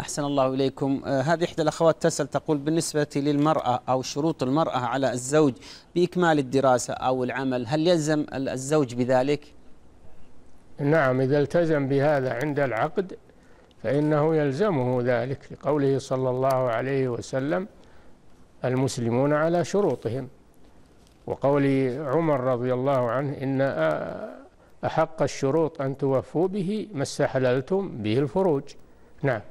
أحسن الله إليكم آه، هذه إحدى الأخوات تسأل تقول بالنسبة للمرأة أو شروط المرأة على الزوج بإكمال الدراسة أو العمل هل يلزم الزوج بذلك؟ نعم إذا التزم بهذا عند العقد فإنه يلزمه ذلك لقوله صلى الله عليه وسلم المسلمون على شروطهم وقول عمر رضي الله عنه إن آه، أحق الشروط أن توفوا به ما استحللتم به الفروج نعم